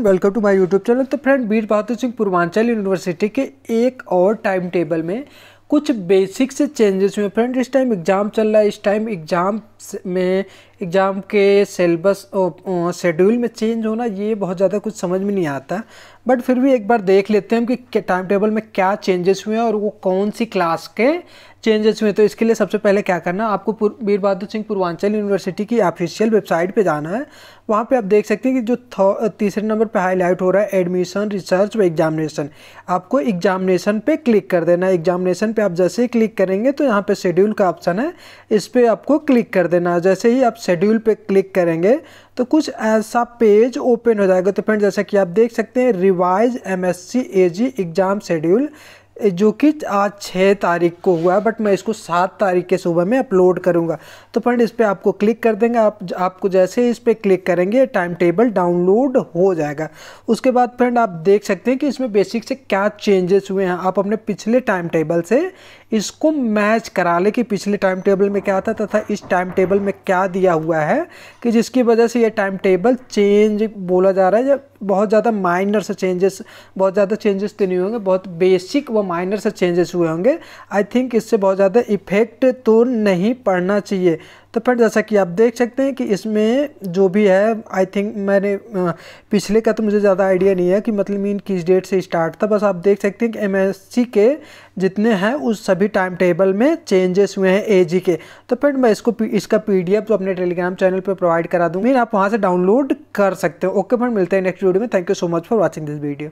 everyone welcome to my YouTube channel तो friend Veer Bahadur Singh Purvanchal university के एक और टाइम टेबल में कुछ बेसिक से चेंजेस हुए फ्रेंड इस टाइम एग्ज़ाम चल रहा है इस टाइम एग्ज़ाम में एग्ज़ाम के सिलेबस शेड्यूल में चेंज होना ये बहुत ज़्यादा कुछ समझ में नहीं आता बट फिर भी एक बार देख लेते हैं कि टाइम टेबल में क्या चेंजेस हुए हैं और वो कौन सी क्लास के चेंजेस हुए तो इसके लिए सबसे पहले क्या करना है आपको वीर बहादुर सिंह पूर्वांचल यूनिवर्सिटी की ऑफिशियल वेबसाइट पे जाना है वहाँ पे आप देख सकते हैं कि जो तीसरे नंबर पे हाईलाइट हो रहा है एडमिशन रिसर्च व एग्जामिनेशन आपको एग्जामिनेशन पे क्लिक कर देना है एग्जामिनेशन पे आप जैसे ही क्लिक करेंगे तो यहाँ पे शेड्यूल का ऑप्शन है इस पर आपको क्लिक कर देना है जैसे ही आप शेड्यूल पर क्लिक करेंगे तो कुछ ऐसा पेज ओपन हो जाएगा तो फ्रेंड जैसा कि आप देख सकते हैं revise MSc AG exam schedule जो कि आज छः तारीख को हुआ है बट मैं इसको सात तारीख के सुबह में अपलोड करूँगा तो फ्रेंड इस पर आपको क्लिक कर देंगे आप आपको जैसे इस पर क्लिक करेंगे टाइम टेबल डाउनलोड हो जाएगा उसके बाद फ्रेंड आप देख सकते हैं कि इसमें बेसिक से क्या चेंजेस हुए हैं आप अपने पिछले टाइम टेबल से इसको मैच करा ले कि पिछले टाइम टेबल में क्या था तथा इस टाइम टेबल में क्या दिया हुआ है कि जिसकी वजह से ये टाइम टेबल चेंज बोला जा रहा है जब बहुत ज़्यादा माइनर से चेंजेस बहुत ज़्यादा चेंजेस तो नहीं होंगे बहुत बेसिक व माइनर से चेंजेस हुए होंगे आई थिंक इससे बहुत ज़्यादा इफेक्ट तो नहीं पड़ना चाहिए तो फिर जैसा कि आप देख सकते हैं कि इसमें जो भी है आई थिंक मैंने पिछले का तो मुझे ज़्यादा आइडिया नहीं है कि मतलब मीन किस डेट से स्टार्ट था बस आप देख सकते हैं कि एम के जितने हैं उस सभी टाइम टेबल में चेंजेस हुए हैं ए के तो फिर मैं इसको इसका पी तो अपने टेलीग्राम चैनल पर प्रोवाइड करा दूँ मीन आप वहाँ से डाउनलोड कर सकते हैं ओके फ्रेंड मिलते हैं नेक्स्ट वीडियो में thank you so much for watching this video